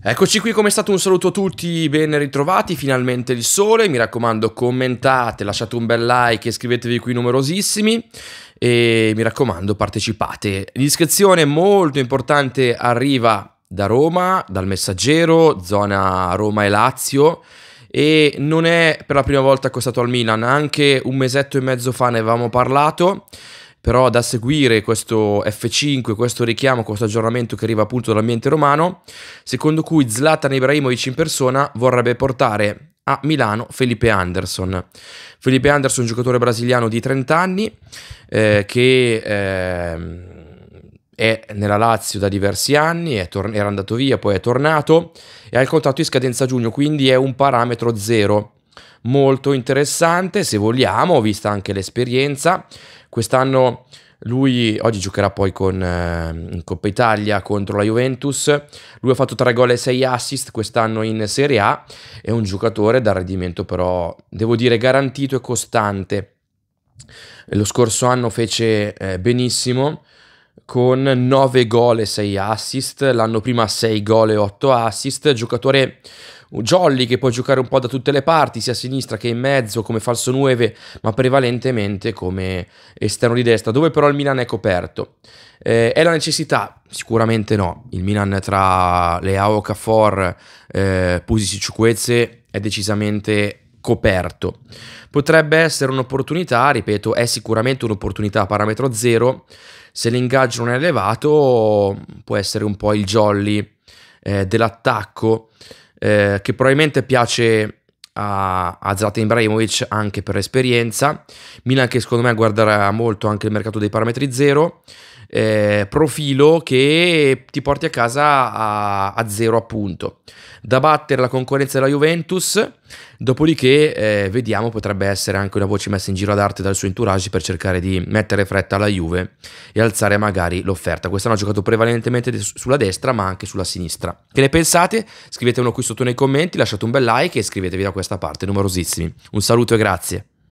Eccoci qui, come è stato un saluto a tutti, ben ritrovati, finalmente il sole, mi raccomando commentate, lasciate un bel like iscrivetevi qui numerosissimi e mi raccomando partecipate. L'iscrizione molto importante arriva da Roma, dal messaggero, zona Roma e Lazio e non è per la prima volta costato al Milan, anche un mesetto e mezzo fa ne avevamo parlato però da seguire questo F5, questo richiamo, questo aggiornamento che arriva appunto dall'ambiente romano, secondo cui Zlatan Ibrahimovic in persona vorrebbe portare a Milano Felipe Anderson. Felipe Anderson, giocatore brasiliano di 30 anni, eh, che eh, è nella Lazio da diversi anni, era andato via, poi è tornato e ha il contratto in scadenza a giugno, quindi è un parametro zero molto interessante, se vogliamo, vista anche l'esperienza. Quest'anno lui oggi giocherà poi con, eh, in Coppa Italia contro la Juventus. Lui ha fatto 3 gol e 6 assist quest'anno in Serie A. È un giocatore dal rendimento però, devo dire, garantito e costante. Lo scorso anno fece eh, benissimo con 9 gol e 6 assist, l'anno prima 6 gol e 8 assist, giocatore Jolly che può giocare un po' da tutte le parti, sia a sinistra che in mezzo come falso 9, ma prevalentemente come esterno di destra, dove però il Milan è coperto. Eh, è la necessità? Sicuramente no. Il Milan tra Leao, Cafor, eh, Pusisi, Ciuquezze è decisamente coperto. Potrebbe essere un'opportunità, ripeto, è sicuramente un'opportunità a parametro zero, se l'ingaggio non è elevato può essere un po' il jolly eh, dell'attacco eh, che probabilmente piace a, a Zlatan Ibrahimovic anche per esperienza Milan che secondo me guarderà molto anche il mercato dei parametri zero eh, profilo che ti porti a casa a, a zero appunto da battere la concorrenza della Juventus Dopodiché, eh, vediamo, potrebbe essere anche una voce messa in giro ad arte dal suo entourage per cercare di mettere fretta alla Juve e alzare magari l'offerta. Quest'anno ha giocato prevalentemente sulla destra, ma anche sulla sinistra. Che ne pensate? Scrivetemelo qui sotto nei commenti, lasciate un bel like e iscrivetevi da questa parte, numerosissimi. Un saluto e grazie.